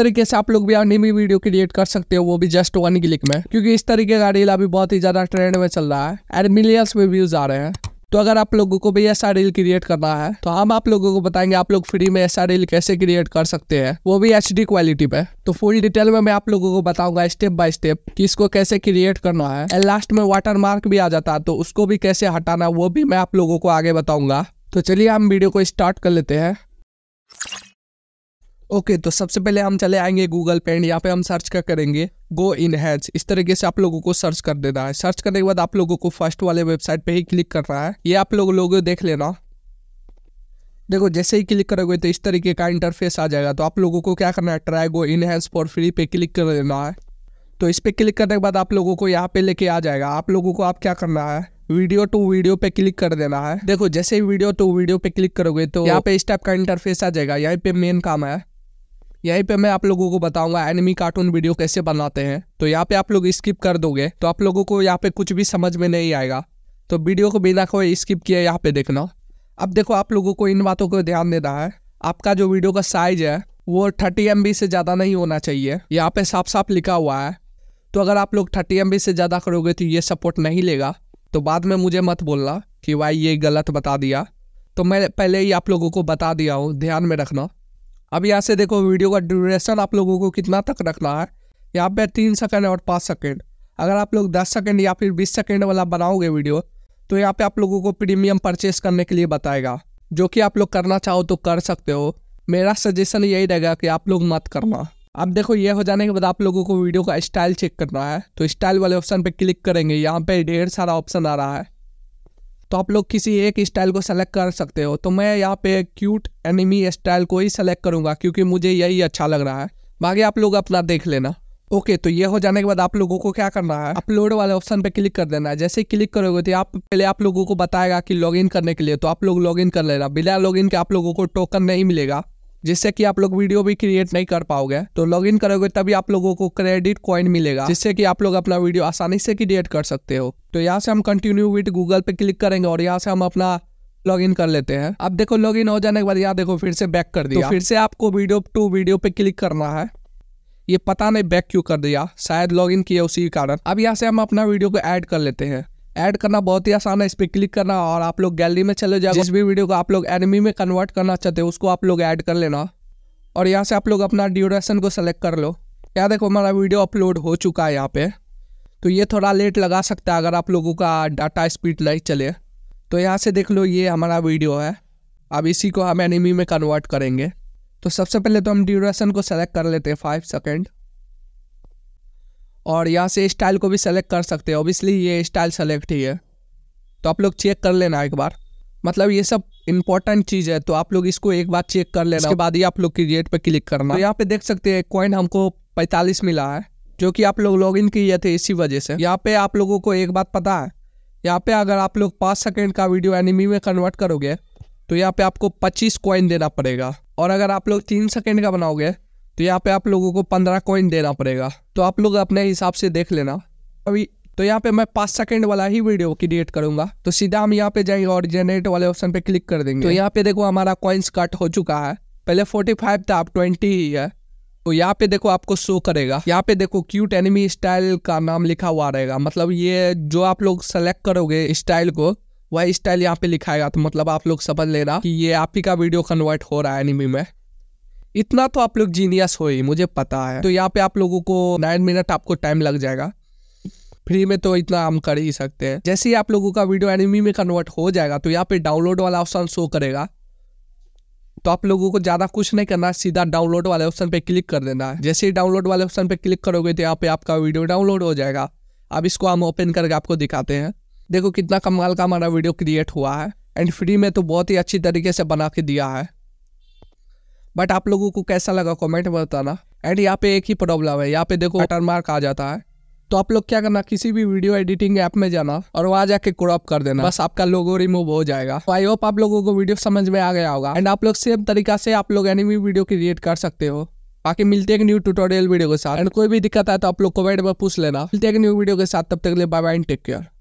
तरीके से आप लोग भी एनिमी वीडियो क्रिएट कर सकते हो वो भी जस्ट वन क्लिक में क्योंकि इस तरीके का रील अभी बहुत ही ज्यादा ट्रेंड में चल रहा है एंड मिलियंस में व्यूज आ रहे हैं तो अगर आप लोगों को भी ऐसा रील क्रिएट करना है तो हम आप लोगों को बताएंगे आप लोग फ्री में ऐसा रील कैसे क्रिएट कर सकते हैं वो भी एच क्वालिटी पे तो फुल डिटेल में मैं आप लोगों को बताऊंगा स्टेप बाय स्टेप कि इसको कैसे क्रिएट करना है एंड लास्ट में वाटर मार्क भी आ जाता है तो उसको भी कैसे हटाना वो भी मैं आप लोगों को आगे बताऊंगा तो चलिए हम वीडियो को स्टार्ट कर लेते हैं ओके तो सबसे पहले हम चले आएंगे गूगल पे एंड यहाँ पे हम सर्च क्या करेंगे गो इन हैच इस तरीके से आप लोगों को सर्च कर देना है सर्च करने के बाद आप लोगों को फर्स्ट वाले वेबसाइट पे ही क्लिक करना है ये आप लोग लोगों देख लेना देखो जैसे ही क्लिक करोगे तो इस तरीके का इंटरफेस आ जाएगा तो आप लोगों को क्या करना है try go in hatch for free पे क्लिक कर देना है तो इस पर क्लिक करने के बाद आप लोगों को यहाँ पे लेके आ जाएगा आप लोगों को आप क्या करना है वीडियो टू वीडियो पे क्लिक कर देना है देखो जैसे ही वीडियो टू वीडियो पे क्लिक करोगे तो यहाँ पे इस टाइप का इंटरफेस आ जाएगा यहीं पे मेन काम है यहीं पे मैं आप लोगों को बताऊंगा एनिमी कार्टून वीडियो कैसे बनाते हैं तो यहाँ पे आप लोग स्किप कर दोगे तो आप लोगों को यहाँ पे कुछ भी समझ में नहीं आएगा तो वीडियो को बिना कोई स्किप किए यहाँ पे देखना अब देखो आप लोगों को इन बातों को ध्यान देना है आपका जो वीडियो का साइज है वो थर्टी एम से ज़्यादा नहीं होना चाहिए यहाँ पे साफ साफ लिखा हुआ है तो अगर आप लोग थर्टी एम से ज़्यादा करोगे तो ये सपोर्ट नहीं लेगा तो बाद में मुझे मत बोलना कि भाई ये गलत बता दिया तो मैं पहले ही आप लोगों को बता दिया हूँ ध्यान में रखना अब यहाँ से देखो वीडियो का ड्यूरेशन आप लोगों को कितना तक रखना है यहाँ पे तीन सेकेंड और पाँच सेकेंड अगर आप लोग दस सेकेंड या फिर बीस सेकेंड वाला बनाओगे वीडियो तो यहाँ पे आप लोगों को प्रीमियम परचेस करने के लिए बताएगा जो कि आप लोग करना चाहो तो कर सकते हो मेरा सजेशन यही रहेगा कि आप लोग मत करना अब देखो ये हो जाने के बाद आप लोगों को वीडियो का स्टाइल चेक करना है तो स्टाइल वाले ऑप्शन पे क्लिक करेंगे यहाँ पे ढेर सारा ऑप्शन आ रहा है तो आप लोग किसी एक स्टाइल को सेलेक्ट कर सकते हो तो मैं यहाँ पे क्यूट एनिमी स्टाइल को ही सेलेक्ट करूँगा क्योंकि मुझे यही अच्छा लग रहा है बाकी आप लोग अपना देख लेना ओके तो ये हो जाने के बाद आप लोगों को क्या करना है अपलोड वाले ऑप्शन पे क्लिक कर देना है जैसे ही क्लिक करोगे तो आप पहले आप लोगों को बताएगा कि लॉगिन करने के लिए तो आप लोग लॉगिन कर लेना बिना लॉगिन के आप लोगों को टोकन नहीं मिलेगा जिससे कि आप लोग वीडियो भी क्रिएट नहीं कर पाओगे तो लॉग इन करोगे तभी आप लोगों को क्रेडिट कॉइन मिलेगा जिससे कि आप लोग अपना वीडियो आसानी से क्रिएट कर सकते हो तो यहाँ से हम कंटिन्यू विद गूगल पे क्लिक करेंगे और यहाँ से हम अपना लॉग इन कर लेते हैं अब देखो लॉग इन हो जाने के बाद यहाँ देखो फिर से बैक कर दिया तो फिर से आपको वीडियो टू वीडियो पे क्लिक करना है ये पता नहीं बैक क्यों कर दिया शायद लॉग इन किया उसी कारण अब यहाँ से हम अपना वीडियो को ऐड कर लेते हैं ऐड करना बहुत ही आसान है इस पर क्लिक करना और आप लोग गैलरी में चले जाओ जिस भी वीडियो को आप लोग एनिमी में कन्वर्ट करना चाहते हो उसको आप लोग ऐड कर लेना और यहाँ से आप लोग अपना ड्यूरेशन को सेलेक्ट कर लो क्या देखो हमारा वीडियो अपलोड हो चुका है यहाँ पे तो ये थोड़ा लेट लगा सकता है अगर आप लोगों का डाटा स्पीड लाइट चले तो यहाँ से देख लो ये हमारा वीडियो है अब इसी को हम एनिमी में कन्वर्ट करेंगे तो सबसे पहले तो हम ड्यूरेशन को सेलेक्ट कर लेते हैं फाइव सेकेंड और यहाँ से स्टाइल को भी सेलेक्ट कर सकते हैं ओबियसली ये स्टाइल सेलेक्ट ही है तो आप लोग चेक कर लेना एक बार मतलब ये सब इंपॉर्टेंट चीज़ है तो आप लोग इसको एक बार चेक कर लेना उसके बाद ही आप लोग की रेट पर क्लिक करना तो यहाँ पे देख सकते हैं कॉइन हमको पैंतालीस मिला है जो कि आप लोग लॉग इन किए थे इसी वजह से यहाँ पे आप लोगों को एक बात पता है यहाँ पे अगर आप लोग पाँच सेकेंड का वीडियो एनिमी में कन्वर्ट करोगे तो यहाँ पे आपको पच्चीस कॉइन देना पड़ेगा और अगर आप लोग तीन सेकेंड का बनाओगे तो यहाँ पे आप लोगों को पंद्रह कॉइन देना पड़ेगा तो आप लोग अपने हिसाब से देख लेना अभी तो यहाँ पे मैं पाँच सेकंड वाला ही वीडियो क्रिएट करूंगा तो सीधा हम यहाँ पे जाएंगे और जनरेट वाले ऑप्शन पे क्लिक कर देंगे तो यहाँ पे देखो हमारा कॉइन्स कट हो चुका है पहले फोर्टी फाइव था आप ट्वेंटी ही है तो यहाँ पे देखो आपको शो करेगा यहाँ पे देखो क्यूट एनिमी स्टाइल का नाम लिखा हुआ रहेगा मतलब ये जो आप लोग सेलेक्ट करोगे स्टाइल को वह स्टाइल यहाँ पे लिखाएगा तो मतलब आप लोग समझ लेना कि ये आप ही का वीडियो कन्वर्ट हो रहा है एनिमी में इतना तो आप लोग जीनियस हो ही मुझे पता है तो यहाँ पे आप लोगों को नाइन मिनट आपको टाइम लग जाएगा फ्री में तो इतना हम कर ही सकते हैं जैसे ही आप लोगों का वीडियो एनिमी में कन्वर्ट हो जाएगा तो यहाँ पे डाउनलोड वाला ऑप्शन शो करेगा तो आप लोगों को ज़्यादा कुछ नहीं करना है सीधा डाउनलोड वाले ऑप्शन पे क्लिक कर देना है जैसे ही डाउनलोड वाले ऑप्शन पे क्लिक करोगे तो यहाँ पे आपका वीडियो डाउनलोड हो जाएगा अब इसको हम ओपन करके आपको दिखाते हैं देखो कितना कमाल का हमारा वीडियो क्रिएट हुआ है एंड फ्री में तो बहुत ही अच्छी तरीके से बना के दिया है बट आप लोगों को कैसा लगा कमेंट में बताना एंड यहाँ पे एक ही प्रॉब्लम है यहाँ पे देखो बटन मार्क आ जाता है तो आप लोग क्या करना किसी भी वीडियो एडिटिंग ऐप में जाना और वहाँ जाके क्रॉप कर देना बस आपका लोगो रिमूव हो जाएगा तो आई होप आप लोगों को वीडियो समझ में आ गया होगा एंड आप लोग सेम तरीका से आप लोग एनिमी वीडियो क्रिएट कर सकते हो बाकी मिलते हैं न्यू ट्यूटोरियल वीडियो के साथ एंड कोई भी दिक्कत आए तो आप लोग कमेंट में पूछ लेना मिलते हैं न्यू वीडियो के साथ तब तक ले बाय बाय टेक केयर